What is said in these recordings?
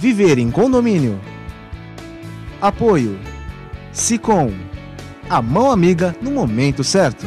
Viver em condomínio. Apoio. Sicom. A mão amiga no momento certo.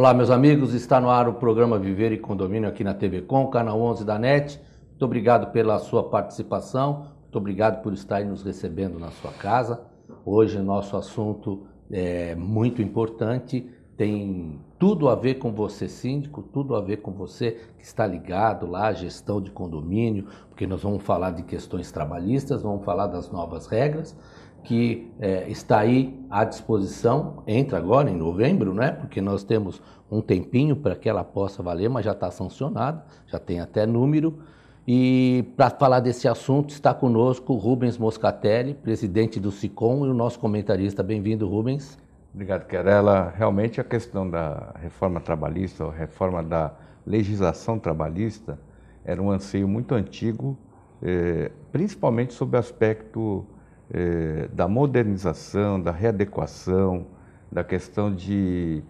Olá, meus amigos, está no ar o programa Viver e Condomínio aqui na TV Com, canal 11 da NET. Muito obrigado pela sua participação, muito obrigado por estar aí nos recebendo na sua casa. Hoje nosso assunto é muito importante, tem tudo a ver com você síndico, tudo a ver com você que está ligado lá à gestão de condomínio, porque nós vamos falar de questões trabalhistas, vamos falar das novas regras, que é, está aí à disposição, entra agora em novembro, né? porque nós temos um tempinho para que ela possa valer, mas já está sancionada, já tem até número. E para falar desse assunto está conosco Rubens Moscatelli, presidente do SICOM, e o nosso comentarista. Bem-vindo, Rubens. Obrigado, Querela. Realmente a questão da reforma trabalhista, ou reforma da legislação trabalhista, era um anseio muito antigo, eh, principalmente sob o aspecto é, da modernização, da readequação, da questão de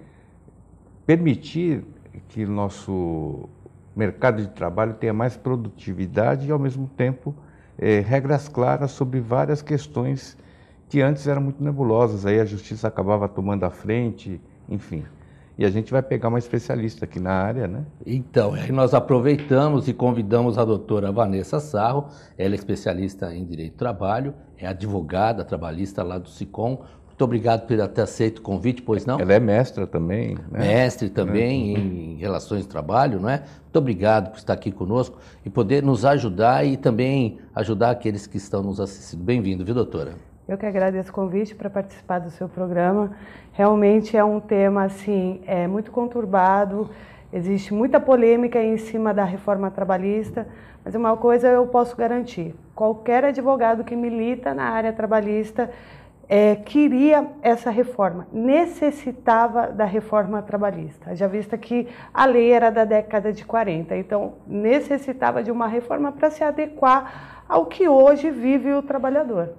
permitir que o nosso mercado de trabalho tenha mais produtividade e, ao mesmo tempo, é, regras claras sobre várias questões que antes eram muito nebulosas, aí a justiça acabava tomando a frente, enfim. E a gente vai pegar uma especialista aqui na área, né? Então, é nós aproveitamos e convidamos a doutora Vanessa Sarro, ela é especialista em direito do trabalho, é advogada, trabalhista lá do SICOM. Muito obrigado por ter aceito o convite, pois não? Ela é mestra também. Né? Mestre é. também é. em relações de trabalho, não é? Muito obrigado por estar aqui conosco e poder nos ajudar e também ajudar aqueles que estão nos assistindo. Bem-vindo, viu, doutora? Eu que agradeço o convite para participar do seu programa. Realmente é um tema assim, é muito conturbado. Existe muita polêmica em cima da reforma trabalhista, mas uma coisa eu posso garantir: qualquer advogado que milita na área trabalhista é, queria essa reforma, necessitava da reforma trabalhista, já vista que a lei era da década de 40, então necessitava de uma reforma para se adequar ao que hoje vive o trabalhador.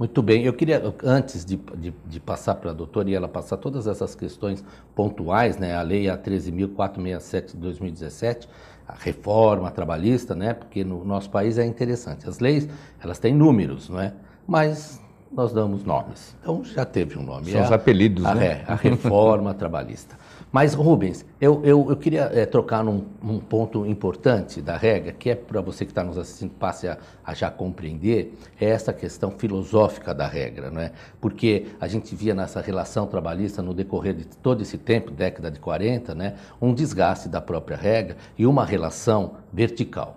Muito bem, eu queria, antes de, de, de passar para a doutora e ela passar todas essas questões pontuais, né, a lei A13.467 de 2017, a reforma trabalhista, né, porque no nosso país é interessante, as leis, elas têm números, não é? Mas nós damos nomes. Então já teve um nome. São os é apelidos, a, né? a reforma trabalhista. Mas, Rubens, eu, eu, eu queria é, trocar num, um ponto importante da regra, que é para você que está nos assistindo, passe a, a, já compreender, é essa questão filosófica da regra, não é? Porque a gente via nessa relação trabalhista, no decorrer de todo esse tempo, década de 40, né, um desgaste da própria regra e uma relação vertical.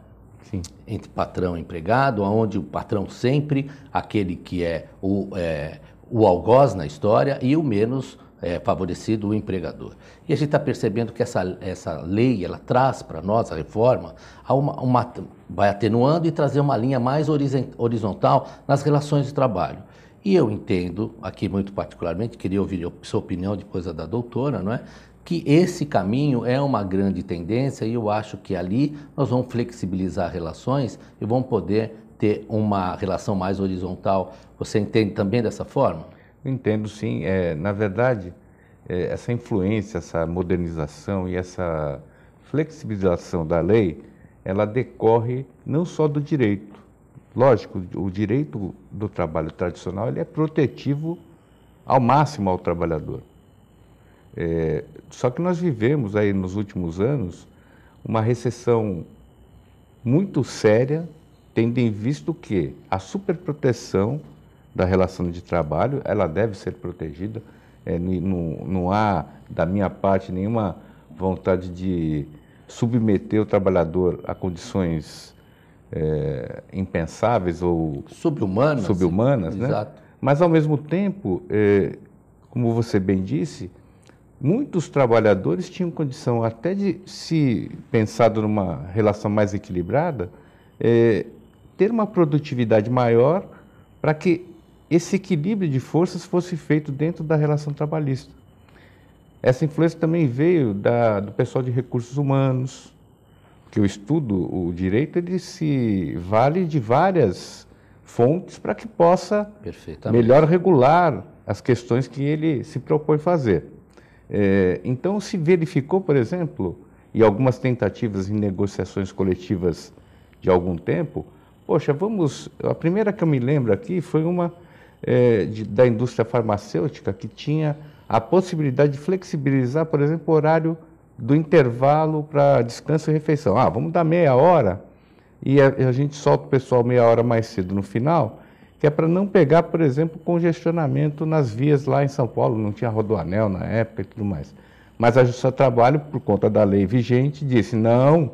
Sim. entre patrão e empregado, onde o patrão sempre aquele que é o, é, o algoz na história e o menos é, favorecido, o empregador. E a gente está percebendo que essa, essa lei, ela traz para nós, a reforma, uma, uma, vai atenuando e trazer uma linha mais horizontal nas relações de trabalho. E eu entendo, aqui muito particularmente, queria ouvir a sua opinião depois da doutora, não é? que esse caminho é uma grande tendência e eu acho que ali nós vamos flexibilizar relações e vamos poder ter uma relação mais horizontal. Você entende também dessa forma? Entendo sim. É, na verdade, é, essa influência, essa modernização e essa flexibilização da lei, ela decorre não só do direito. Lógico, o direito do trabalho tradicional ele é protetivo ao máximo ao trabalhador. É, só que nós vivemos aí nos últimos anos uma recessão muito séria, tendo em vista que a superproteção da relação de trabalho, ela deve ser protegida. É, não, não há, da minha parte, nenhuma vontade de submeter o trabalhador a condições é, impensáveis ou... Subhumanas. né? Exato. Mas, ao mesmo tempo, é, como você bem disse, muitos trabalhadores tinham condição até de, se pensado numa relação mais equilibrada, é, ter uma produtividade maior para que esse equilíbrio de forças fosse feito dentro da relação trabalhista. Essa influência também veio da, do pessoal de recursos humanos, que o estudo, o direito, ele se vale de várias fontes para que possa melhor regular as questões que ele se propõe fazer. É, então, se verificou, por exemplo, e algumas tentativas em negociações coletivas de algum tempo, poxa, vamos. A primeira que eu me lembro aqui foi uma é, de, da indústria farmacêutica que tinha a possibilidade de flexibilizar, por exemplo, o horário do intervalo para descanso e refeição. Ah, vamos dar meia hora e a, a gente solta o pessoal meia hora mais cedo no final que é para não pegar, por exemplo, congestionamento nas vias lá em São Paulo, não tinha rodoanel na época e tudo mais. Mas a Justiça do Trabalho, por conta da lei vigente, disse: não,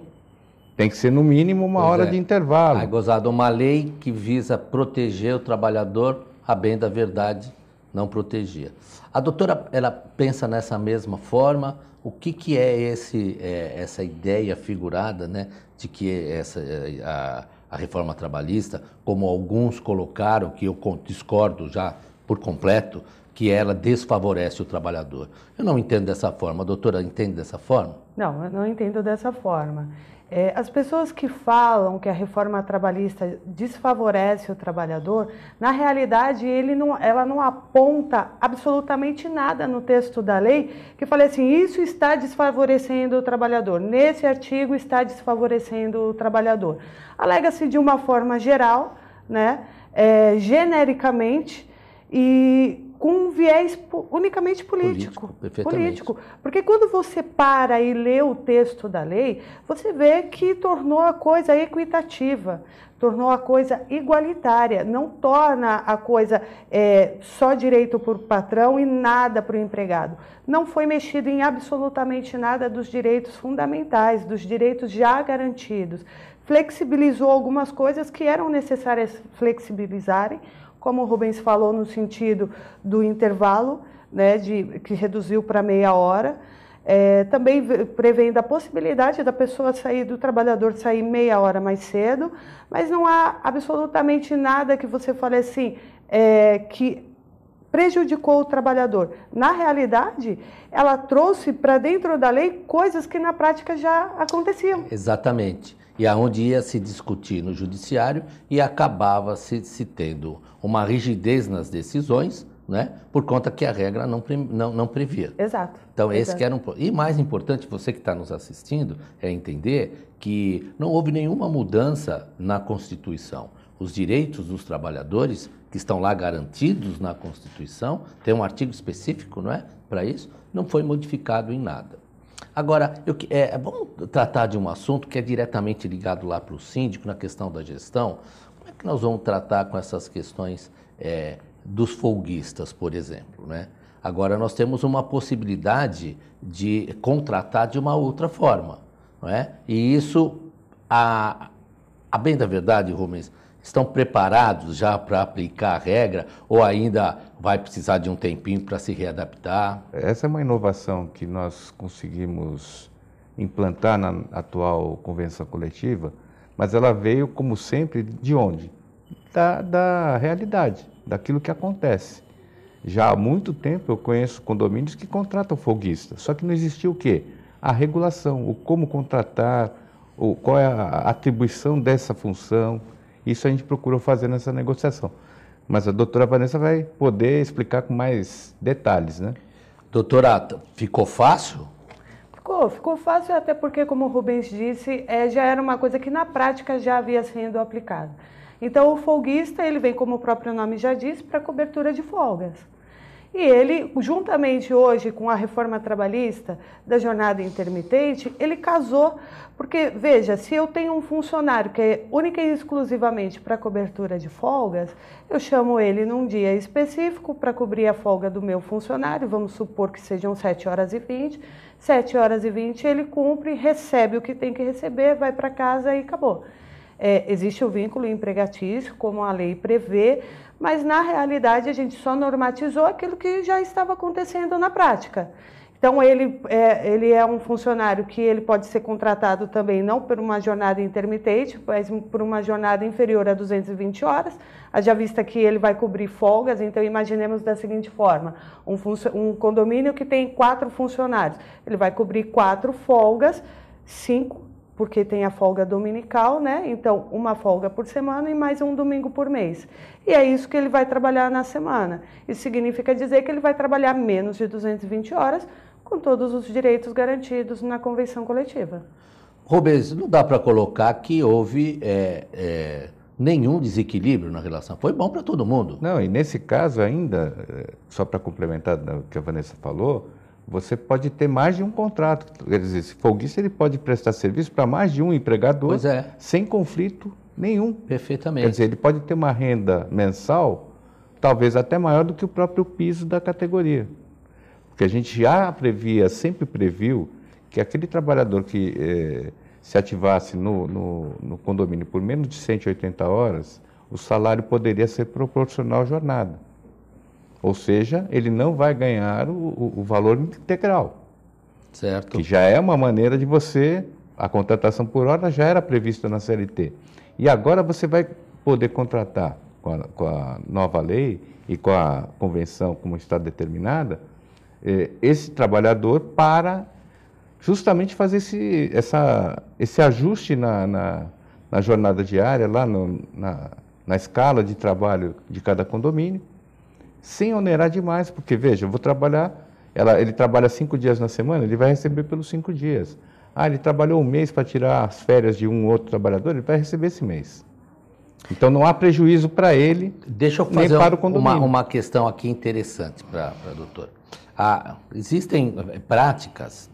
tem que ser no mínimo uma pois hora é. de intervalo. Aí, gozado, uma lei que visa proteger o trabalhador, a bem da verdade, não protegia. A doutora, ela pensa nessa mesma forma? O que, que é, esse, é, essa ideia figurada, né, de que essa, é, a, a reforma trabalhista, como alguns colocaram, que eu discordo já por completo, que ela desfavorece o trabalhador. Eu não entendo dessa forma, a doutora entende dessa forma? Não, eu não entendo dessa forma. É, as pessoas que falam que a reforma trabalhista desfavorece o trabalhador, na realidade ele não, ela não aponta absolutamente nada no texto da lei que fale assim, isso está desfavorecendo o trabalhador, nesse artigo está desfavorecendo o trabalhador. Alega-se de uma forma geral, né, é, genericamente, e com um viés unicamente político. Político, político, Porque quando você para e lê o texto da lei, você vê que tornou a coisa equitativa, tornou a coisa igualitária, não torna a coisa é, só direito para o patrão e nada para o empregado. Não foi mexido em absolutamente nada dos direitos fundamentais, dos direitos já garantidos. Flexibilizou algumas coisas que eram necessárias flexibilizarem, como o Rubens falou, no sentido do intervalo, né, de, que reduziu para meia hora. É, também prevendo a possibilidade da pessoa sair, do trabalhador sair meia hora mais cedo, mas não há absolutamente nada que você fale assim, é, que prejudicou o trabalhador. Na realidade, ela trouxe para dentro da lei coisas que na prática já aconteciam. Exatamente. E aonde ia se discutir no judiciário e acabava se, se tendo uma rigidez nas decisões, né? Por conta que a regra não, não, não previa. Exato. Então, esse que era um. E mais importante, você que está nos assistindo, é entender que não houve nenhuma mudança na Constituição os direitos dos trabalhadores que estão lá garantidos na Constituição, tem um artigo específico, não é, para isso, não foi modificado em nada. Agora, eu, é, é bom tratar de um assunto que é diretamente ligado lá para o síndico, na questão da gestão. Como é que nós vamos tratar com essas questões é, dos folguistas, por exemplo, né? Agora nós temos uma possibilidade de contratar de uma outra forma, não é? E isso, a, a bem da verdade, Rubens, Estão preparados já para aplicar a regra ou ainda vai precisar de um tempinho para se readaptar? Essa é uma inovação que nós conseguimos implantar na atual convenção coletiva, mas ela veio, como sempre, de onde? Da, da realidade, daquilo que acontece. Já há muito tempo eu conheço condomínios que contratam foguista, só que não existia o quê? A regulação, o como contratar, o, qual é a atribuição dessa função. Isso a gente procurou fazer nessa negociação. Mas a doutora Vanessa vai poder explicar com mais detalhes, né? Doutora, ficou fácil? Ficou, ficou fácil até porque, como o Rubens disse, é, já era uma coisa que na prática já havia sendo aplicada. Então, o folguista, ele vem, como o próprio nome já diz, para cobertura de folgas. E ele, juntamente hoje com a reforma trabalhista da jornada intermitente, ele casou, porque veja, se eu tenho um funcionário que é única e exclusivamente para cobertura de folgas, eu chamo ele num dia específico para cobrir a folga do meu funcionário, vamos supor que sejam 7 horas e 20. 7 horas e 20 ele cumpre, recebe o que tem que receber, vai para casa e acabou é, existe o vínculo empregatício, como a lei prevê, mas na realidade a gente só normatizou aquilo que já estava acontecendo na prática. Então ele é, ele é um funcionário que ele pode ser contratado também não por uma jornada intermitente, mas por uma jornada inferior a 220 horas, haja vista que ele vai cobrir folgas, então imaginemos da seguinte forma, um, um condomínio que tem quatro funcionários, ele vai cobrir quatro folgas, cinco porque tem a folga dominical, né? Então, uma folga por semana e mais um domingo por mês. E é isso que ele vai trabalhar na semana. Isso significa dizer que ele vai trabalhar menos de 220 horas, com todos os direitos garantidos na convenção coletiva. Rubens, não dá para colocar que houve é, é, nenhum desequilíbrio na relação. Foi bom para todo mundo. Não, e nesse caso ainda, é, só para complementar o que a Vanessa falou, você pode ter mais de um contrato. Quer dizer, esse folguista ele pode prestar serviço para mais de um empregador é. sem conflito nenhum. Perfeitamente. Quer dizer, ele pode ter uma renda mensal talvez até maior do que o próprio piso da categoria. Porque a gente já previa, sempre previu, que aquele trabalhador que eh, se ativasse no, no, no condomínio por menos de 180 horas, o salário poderia ser proporcional à jornada. Ou seja, ele não vai ganhar o, o valor integral. Certo. Que já é uma maneira de você. A contratação por hora já era prevista na CLT. E agora você vai poder contratar com a, com a nova lei e com a convenção como está determinada, eh, esse trabalhador para justamente fazer esse, essa, esse ajuste na, na, na jornada diária, lá no, na, na escala de trabalho de cada condomínio, sem onerar demais, porque veja, eu vou trabalhar, ela, ele trabalha cinco dias na semana, ele vai receber pelos cinco dias. Ah, ele trabalhou um mês para tirar as férias de um outro trabalhador, ele vai receber esse mês. Então não há prejuízo para ele, Deixa eu fazer nem para o condomínio. Uma, uma questão aqui interessante para a doutora. Ah, existem eh, práticas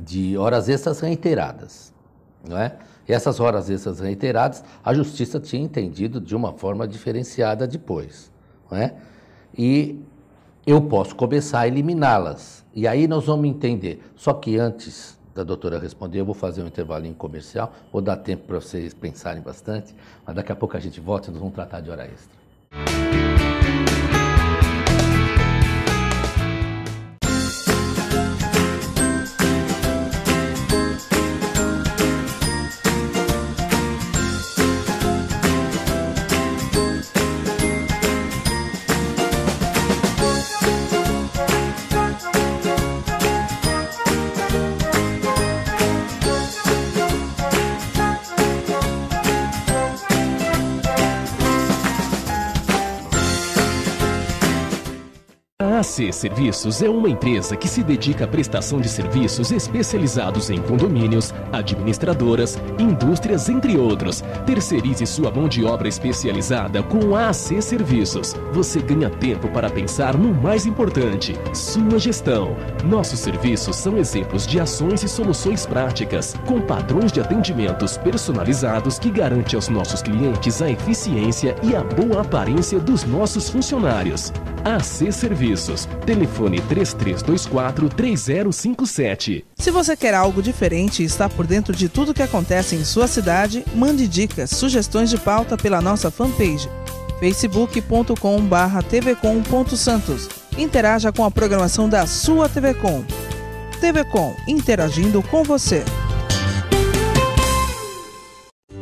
de horas extras reiteradas, não é? E essas horas extras reiteradas, a justiça tinha entendido de uma forma diferenciada depois né? e eu posso começar a eliminá-las. E aí nós vamos entender. Só que antes da doutora responder, eu vou fazer um intervalinho comercial, vou dar tempo para vocês pensarem bastante, mas daqui a pouco a gente volta e nós vamos tratar de hora extra. SC Serviços é uma empresa que se dedica à prestação de serviços especializados em condomínios, administradoras, indústrias, entre outros. Terceirize sua mão de obra especializada com a AC Serviços. Você ganha tempo para pensar no mais importante: sua gestão. Nossos serviços são exemplos de ações e soluções práticas, com padrões de atendimentos personalizados que garante aos nossos clientes a eficiência e a boa aparência dos nossos funcionários. AC Serviços. Telefone 3324 3057. Se você quer algo diferente e está por dentro de tudo que acontece em sua cidade, mande dicas, sugestões de pauta pela nossa fanpage facebook.com/tvcom.santos. Interaja com a programação da sua TV Com interagindo com você.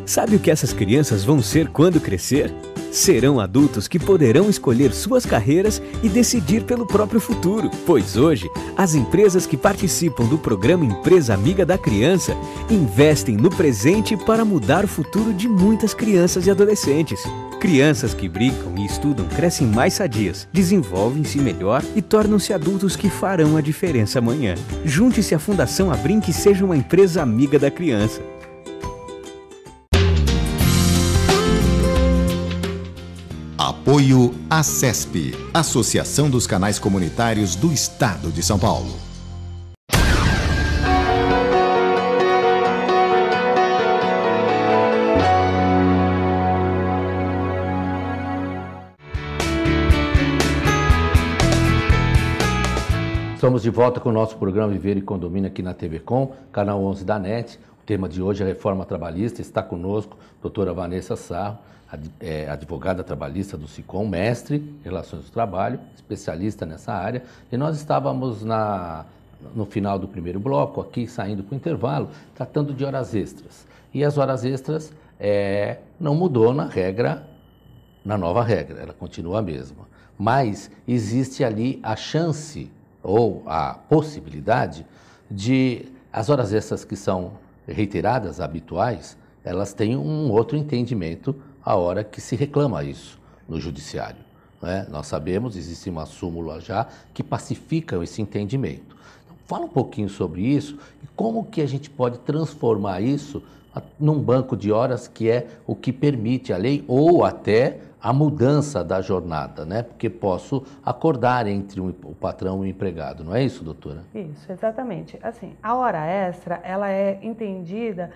Sabe o que essas crianças vão ser quando crescer? Serão adultos que poderão escolher suas carreiras e decidir pelo próprio futuro, pois hoje as empresas que participam do programa Empresa Amiga da Criança investem no presente para mudar o futuro de muitas crianças e adolescentes. Crianças que brincam e estudam crescem mais sadias, desenvolvem-se melhor e tornam-se adultos que farão a diferença amanhã. Junte-se à Fundação Abrim que seja uma empresa amiga da criança. Apoio ACESP, Associação dos Canais Comunitários do Estado de São Paulo. Estamos de volta com o nosso programa Viver e Condomínio aqui na TV Com, canal 11 da NET. O tema de hoje é reforma trabalhista. Está conosco a doutora Vanessa Sarro, é, advogada trabalhista do SICOM, mestre em Relações do Trabalho, especialista nessa área, e nós estávamos na, no final do primeiro bloco, aqui saindo para o intervalo, tratando de horas extras. E as horas extras é, não mudou na regra, na nova regra, ela continua a mesma. Mas existe ali a chance ou a possibilidade de as horas extras que são reiteradas, habituais, elas têm um outro entendimento a hora que se reclama isso no judiciário. Né? Nós sabemos, existe uma súmula já que pacifica esse entendimento. Então, fala um pouquinho sobre isso e como que a gente pode transformar isso num banco de horas que é o que permite a lei ou até a mudança da jornada, né? Porque posso acordar entre o patrão e o empregado, não é isso, doutora? Isso, exatamente. Assim, a hora extra, ela é entendida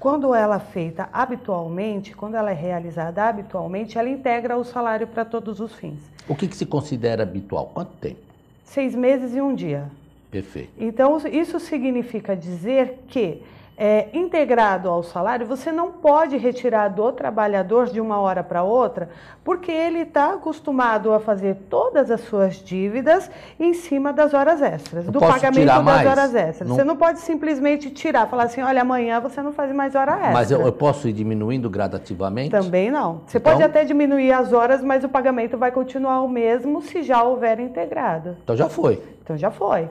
quando ela é feita habitualmente, quando ela é realizada habitualmente, ela integra o salário para todos os fins. O que, que se considera habitual? Quanto tempo? Seis meses e um dia. Perfeito. Então, isso significa dizer que é, integrado ao salário, você não pode retirar do trabalhador de uma hora para outra, porque ele está acostumado a fazer todas as suas dívidas em cima das horas extras, Eu do pagamento das mais? horas extras. Não... Você não pode simplesmente tirar, falar assim, olha, amanhã você não faz mais hora extra. Mas eu, eu posso ir diminuindo gradativamente? Também não. Você então... pode até diminuir as horas, mas o pagamento vai continuar o mesmo se já houver integrado. Então já foi. Então já foi.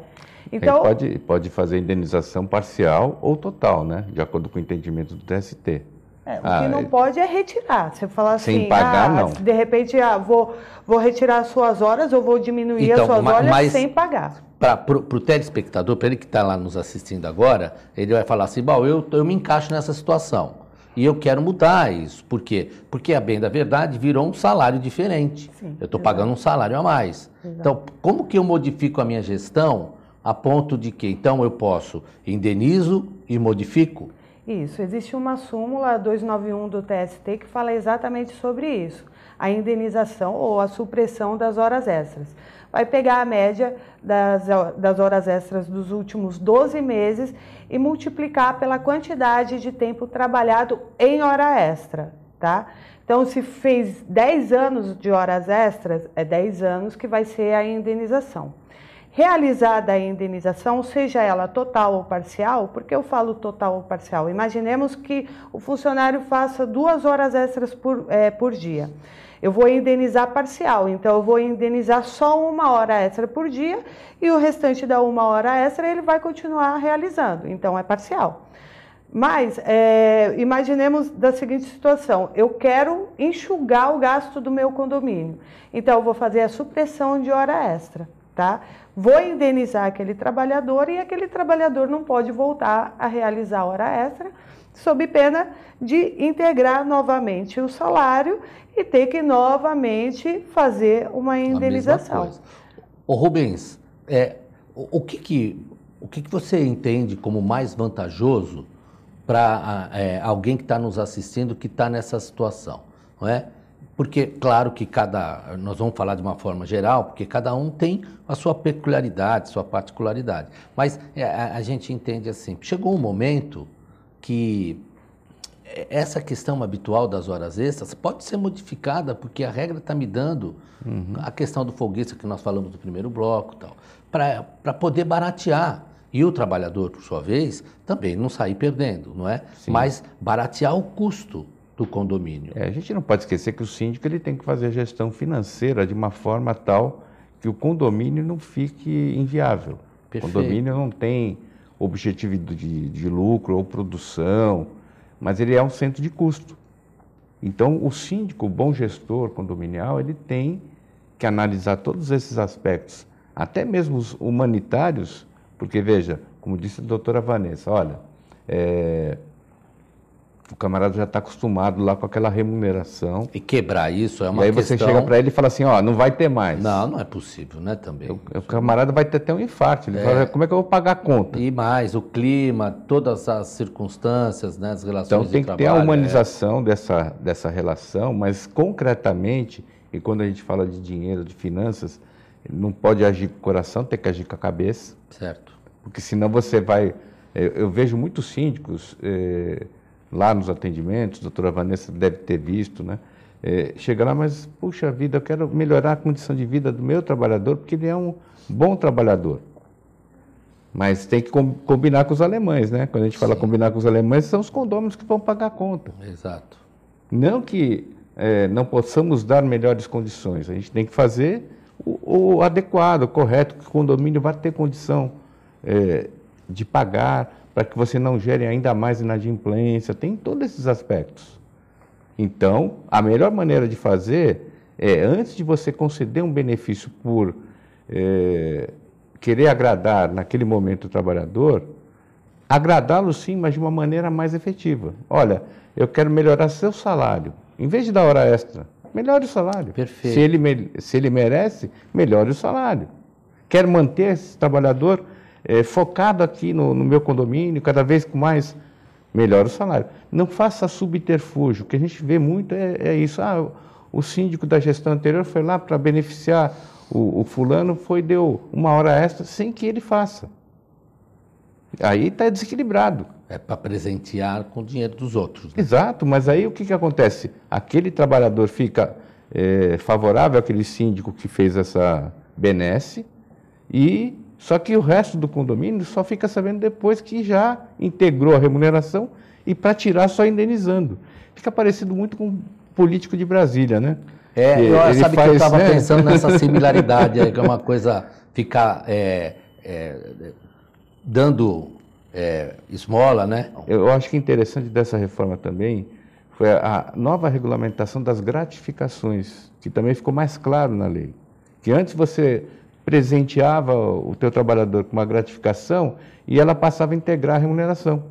Então pode pode fazer indenização parcial ou total, né? De acordo com o entendimento do TST. É, o ah, que não é. pode é retirar. Você falar assim, pagar, ah, não. de repente ah, vou, vou retirar as suas horas ou vou diminuir então, as suas mas, horas sem pagar. Para o telespectador, para ele que está lá nos assistindo agora, ele vai falar assim, bom, eu, eu me encaixo nessa situação. E eu quero mudar isso. Por quê? Porque, a bem da verdade, virou um salário diferente. Sim, eu estou pagando um salário a mais. Então, como que eu modifico a minha gestão a ponto de que então eu posso indenizo e modifico? Isso, existe uma súmula 291 do TST que fala exatamente sobre isso, a indenização ou a supressão das horas extras. Vai pegar a média das, das horas extras dos últimos 12 meses e multiplicar pela quantidade de tempo trabalhado em hora extra, tá? Então, se fez 10 anos de horas extras, é 10 anos que vai ser a indenização realizada a indenização, seja ela total ou parcial, porque eu falo total ou parcial? Imaginemos que o funcionário faça duas horas extras por, é, por dia. Eu vou indenizar parcial, então eu vou indenizar só uma hora extra por dia e o restante da uma hora extra ele vai continuar realizando, então é parcial. Mas é, imaginemos da seguinte situação: eu quero enxugar o gasto do meu condomínio, então eu vou fazer a supressão de hora extra tá? Vou indenizar aquele trabalhador e aquele trabalhador não pode voltar a realizar hora extra, sob pena de integrar novamente o salário e ter que novamente fazer uma indenização. O Rubens, é, o, o, que que, o que, que você entende como mais vantajoso para é, alguém que está nos assistindo que está nessa situação? Não é? porque claro que cada nós vamos falar de uma forma geral porque cada um tem a sua peculiaridade sua particularidade mas é, a, a gente entende assim chegou um momento que essa questão habitual das horas extras pode ser modificada porque a regra está me dando uhum. a questão do folguista que nós falamos do primeiro bloco tal para poder baratear e o trabalhador por sua vez também não sair perdendo não é Sim. mas baratear o custo do condomínio. É, a gente não pode esquecer que o síndico ele tem que fazer a gestão financeira de uma forma tal que o condomínio não fique inviável. Perfeito. O condomínio não tem objetivo de, de lucro ou produção, mas ele é um centro de custo. Então, o síndico, o bom gestor condominial, ele tem que analisar todos esses aspectos, até mesmo os humanitários, porque veja, como disse a doutora Vanessa, olha, é, o camarada já está acostumado lá com aquela remuneração. E quebrar isso é uma questão... E aí você chega para ele e fala assim, ó, não vai ter mais. Não, não é possível, né, também. O, o camarada vai ter até um infarto, ele é. fala, como é que eu vou pagar a conta? E mais, o clima, todas as circunstâncias, né, as relações Então tem que ter a é. humanização é. dessa, dessa relação, mas concretamente, e quando a gente fala de dinheiro, de finanças, não pode agir com o coração, tem que agir com a cabeça. Certo. Porque senão você vai... Eu, eh, eu vejo muitos síndicos... Eh, lá nos atendimentos, a doutora Vanessa deve ter visto, né? É, chega lá, mas, puxa vida, eu quero melhorar a condição de vida do meu trabalhador, porque ele é um bom trabalhador. Mas tem que combinar com os alemães, né? Quando a gente Sim. fala combinar com os alemães, são os condôminos que vão pagar a conta. Exato. Não que é, não possamos dar melhores condições, a gente tem que fazer o, o adequado, o correto, que o condomínio vai ter condição é, de pagar, para que você não gere ainda mais inadimplência, tem todos esses aspectos. Então, a melhor maneira de fazer é, antes de você conceder um benefício por é, querer agradar naquele momento o trabalhador, agradá-lo sim, mas de uma maneira mais efetiva. Olha, eu quero melhorar seu salário. Em vez de dar hora extra, melhore o salário. Perfeito. Se ele, se ele merece, melhore o salário. Quer manter esse trabalhador é, focado aqui no, no, meu condomínio, cada vez com mais, melhor o salário. Não faça subterfúgio, o que a gente vê muito é, é isso. Ah, o síndico da gestão anterior foi lá para beneficiar o, o, fulano, foi deu uma hora extra sem que ele faça. Aí está desequilibrado. É para presentear com o dinheiro dos outros. Né? Exato, mas aí o que, que acontece? Aquele trabalhador fica é, favorável àquele síndico que fez essa benesse e só que o resto do condomínio só fica sabendo depois que já integrou a remuneração e para tirar só indenizando. Fica parecido muito com o político de Brasília, né? É, eu, sabe faz, que eu estava né? pensando nessa similaridade, que é uma coisa ficar é, é, dando é, esmola, né? Eu acho que interessante dessa reforma também foi a nova regulamentação das gratificações, que também ficou mais claro na lei. Que antes você presenteava o teu trabalhador com uma gratificação e ela passava a integrar a remuneração.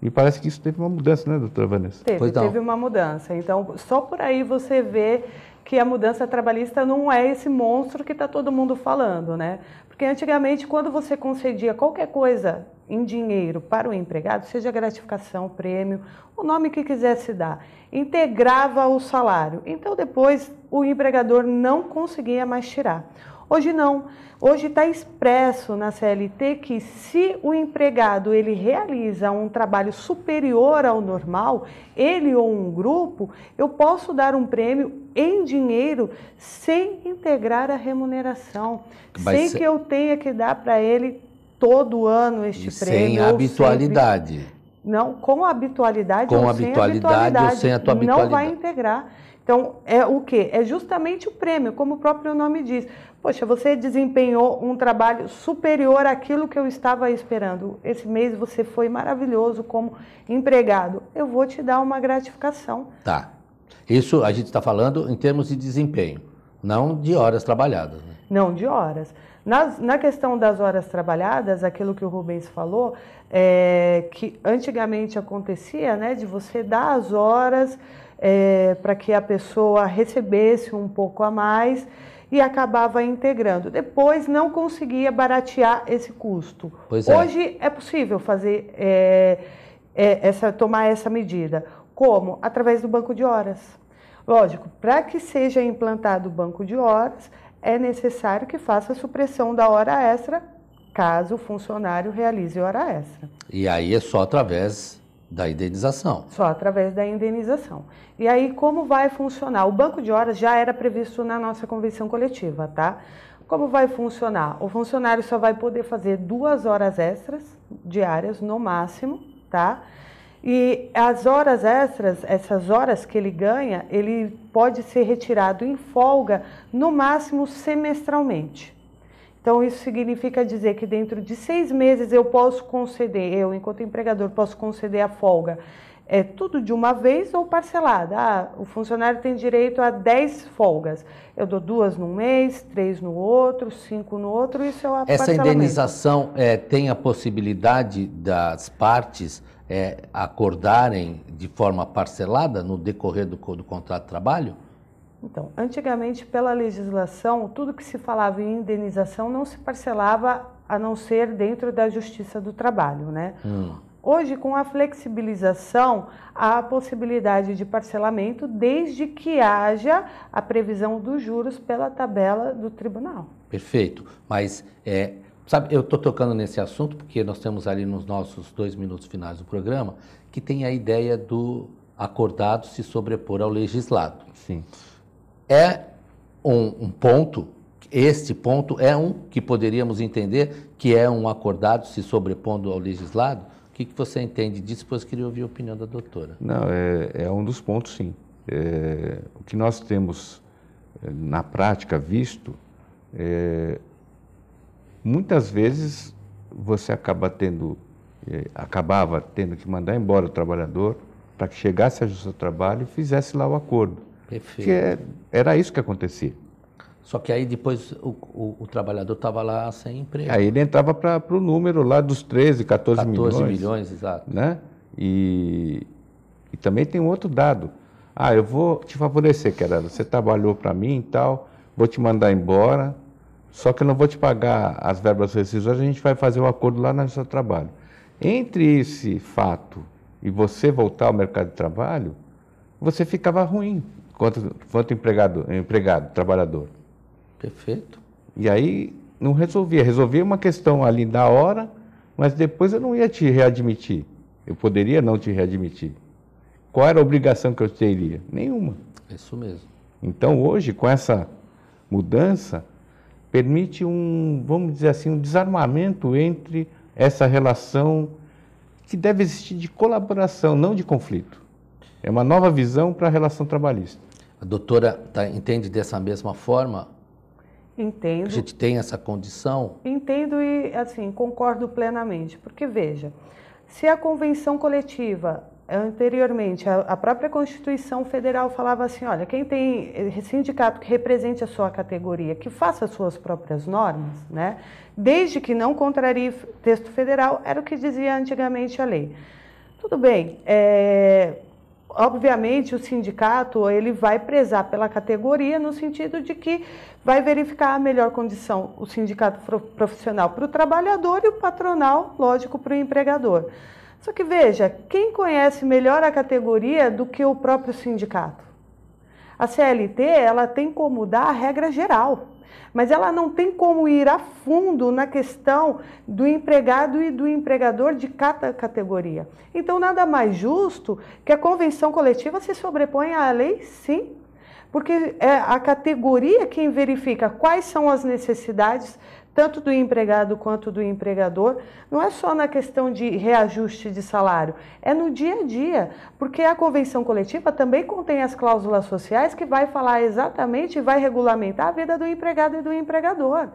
E parece que isso teve uma mudança, né, doutora Vanessa? Teve, teve uma mudança. Então, só por aí você vê que a mudança trabalhista não é esse monstro que está todo mundo falando, né? Porque antigamente, quando você concedia qualquer coisa em dinheiro para o empregado, seja gratificação, prêmio, o nome que quisesse dar, integrava o salário. Então, depois, o empregador não conseguia mais tirar. Hoje não. Hoje está expresso na CLT que se o empregado ele realiza um trabalho superior ao normal, ele ou um grupo, eu posso dar um prêmio em dinheiro sem integrar a remuneração, Mas sem se... que eu tenha que dar para ele todo ano este e prêmio. Sem habitualidade. Sempre... Não, com habitualidade com ou habitualidade, sem habitualidade. Ou sem a tua habitualidade. Não vai integrar. Então, é o que? É justamente o prêmio, como o próprio nome diz. Poxa, você desempenhou um trabalho superior àquilo que eu estava esperando. Esse mês você foi maravilhoso como empregado. Eu vou te dar uma gratificação. Tá. Isso a gente está falando em termos de desempenho, não de horas trabalhadas. Né? Não de horas. Nas, na questão das horas trabalhadas, aquilo que o Rubens falou, é, que antigamente acontecia, né, de você dar as horas é, para que a pessoa recebesse um pouco a mais e acabava integrando. Depois não conseguia baratear esse custo. É. Hoje é possível fazer é, é, essa, tomar essa medida. Como? Através do banco de horas. Lógico, para que seja implantado o banco de horas, é necessário que faça a supressão da hora extra, caso o funcionário realize hora extra. E aí é só através da indenização. Só através da indenização. E aí, como vai funcionar? O banco de horas já era previsto na nossa convenção coletiva, tá? Como vai funcionar? O funcionário só vai poder fazer duas horas extras diárias, no máximo, tá? E as horas extras, essas horas que ele ganha, ele pode ser retirado em folga, no máximo semestralmente. Então, isso significa dizer que dentro de seis meses eu posso conceder, eu, enquanto empregador, posso conceder a folga. É tudo de uma vez ou parcelada. Ah, o funcionário tem direito a dez folgas. Eu dou duas num mês, três no outro, cinco no outro, isso é o Essa indenização é, tem a possibilidade das partes é, acordarem de forma parcelada no decorrer do, do contrato de trabalho? Então, antigamente, pela legislação, tudo que se falava em indenização não se parcelava a não ser dentro da justiça do trabalho, né? Hum. Hoje, com a flexibilização, há a possibilidade de parcelamento desde que haja a previsão dos juros pela tabela do tribunal. Perfeito. Mas, é, sabe, eu estou tocando nesse assunto porque nós temos ali nos nossos dois minutos finais do programa que tem a ideia do acordado se sobrepor ao legislado. Sim é um, um ponto, este ponto é um que poderíamos entender que é um acordado se sobrepondo ao legislado. O que, que você entende disso? Pois queria ouvir a opinião da doutora. Não, é, é um dos pontos, sim. É, o que nós temos é, na prática visto, é, muitas vezes você acaba tendo, é, acabava tendo que mandar embora o trabalhador para que chegasse a Justiça do Trabalho e fizesse lá o acordo. Perfeito. Que é era isso que acontecia. Só que aí depois o, o, o trabalhador estava lá sem emprego. Aí ele entrava para o número lá dos 13, 14, milhões. 14 milhões, exato. Né? E, e também tem um outro dado. Ah, eu vou te favorecer, querida. Você trabalhou para mim e tal, vou te mandar embora, só que eu não vou te pagar as verbas rescisórias, a gente vai fazer o um acordo lá no seu trabalho. Entre esse fato e você voltar ao mercado de trabalho, você ficava ruim quanto, quanto empregado, empregado, trabalhador. Perfeito. E aí não resolvia. Resolvia uma questão ali da hora, mas depois eu não ia te readmitir. Eu poderia não te readmitir. Qual era a obrigação que eu teria? Nenhuma. Isso mesmo. Então hoje, com essa mudança, permite um, vamos dizer assim, um desarmamento entre essa relação que deve existir de colaboração, não de conflito. É uma nova visão para a relação trabalhista. A doutora tá, entende dessa mesma forma? Entendo. A gente tem essa condição? Entendo e, assim, concordo plenamente. Porque, veja, se a convenção coletiva, anteriormente, a, a própria Constituição Federal falava assim: olha, quem tem eh, sindicato que represente a sua categoria, que faça as suas próprias normas, né? Desde que não contrarie texto federal, era o que dizia antigamente a lei. Tudo bem, é, obviamente o sindicato ele vai prezar pela categoria no sentido de que vai verificar a melhor condição o sindicato profissional para o trabalhador e o patronal, lógico, para o empregador. Só que veja, quem conhece melhor a categoria do que o próprio sindicato? A CLT, ela tem como dar a regra geral mas ela não tem como ir a fundo na questão do empregado e do empregador de cada categoria. Então, nada mais justo que a convenção coletiva se sobreponha à lei, sim, porque é a categoria quem verifica quais são as necessidades tanto do empregado quanto do empregador, não é só na questão de reajuste de salário, é no dia a dia, porque a convenção coletiva também contém as cláusulas sociais que vai falar exatamente e vai regulamentar a vida do empregado e do empregador.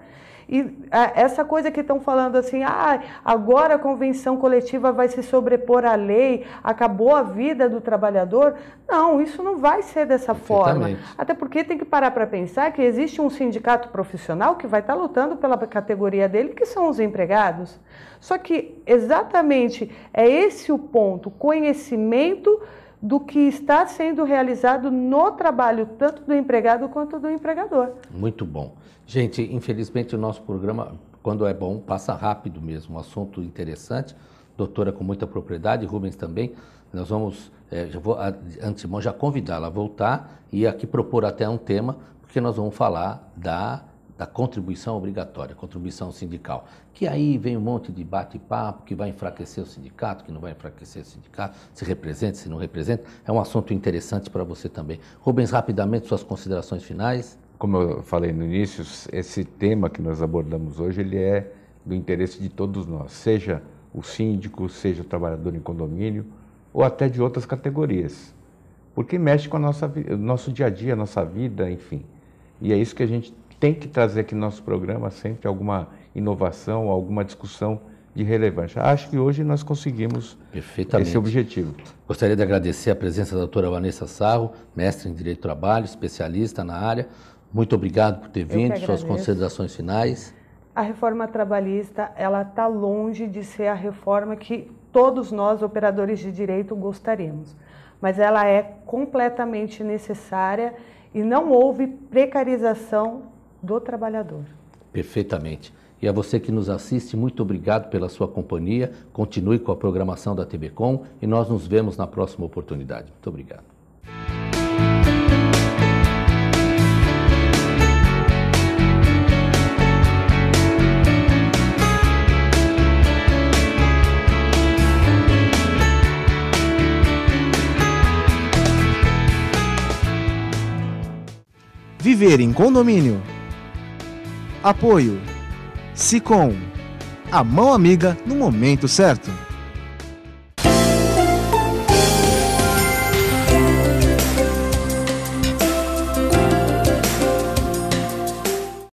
E essa coisa que estão falando assim, ah, agora a convenção coletiva vai se sobrepor à lei, acabou a vida do trabalhador. Não, isso não vai ser dessa forma. Até porque tem que parar para pensar que existe um sindicato profissional que vai estar tá lutando pela categoria dele, que são os empregados. Só que exatamente é esse o ponto, conhecimento do que está sendo realizado no trabalho, tanto do empregado quanto do empregador. Muito bom. Gente, infelizmente o nosso programa, quando é bom, passa rápido mesmo. Um assunto interessante. Doutora com muita propriedade, Rubens também. Nós vamos, é, já vou, antemão, já convidá-la a voltar e aqui propor até um tema, porque nós vamos falar da da contribuição obrigatória, contribuição sindical. Que aí vem um monte de bate-papo que vai enfraquecer o sindicato, que não vai enfraquecer o sindicato, se representa, se não representa. É um assunto interessante para você também. Rubens, rapidamente, suas considerações finais. Como eu falei no início, esse tema que nós abordamos hoje ele é do interesse de todos nós, seja o síndico, seja o trabalhador em condomínio ou até de outras categorias, porque mexe com o nosso dia a dia, a nossa vida, enfim. E é isso que a gente tem que trazer aqui no nosso programa sempre alguma inovação, alguma discussão de relevância. Acho que hoje nós conseguimos esse objetivo. Gostaria de agradecer a presença da doutora Vanessa Sarro, mestre em Direito do Trabalho, especialista na área. Muito obrigado por ter vindo, suas considerações finais. A reforma trabalhista, ela está longe de ser a reforma que todos nós, operadores de direito, gostaríamos. Mas ela é completamente necessária e não houve precarização do trabalhador. Perfeitamente. E a você que nos assiste, muito obrigado pela sua companhia. Continue com a programação da Com e nós nos vemos na próxima oportunidade. Muito obrigado. Viver em condomínio Apoio Sicom, a mão amiga no momento certo.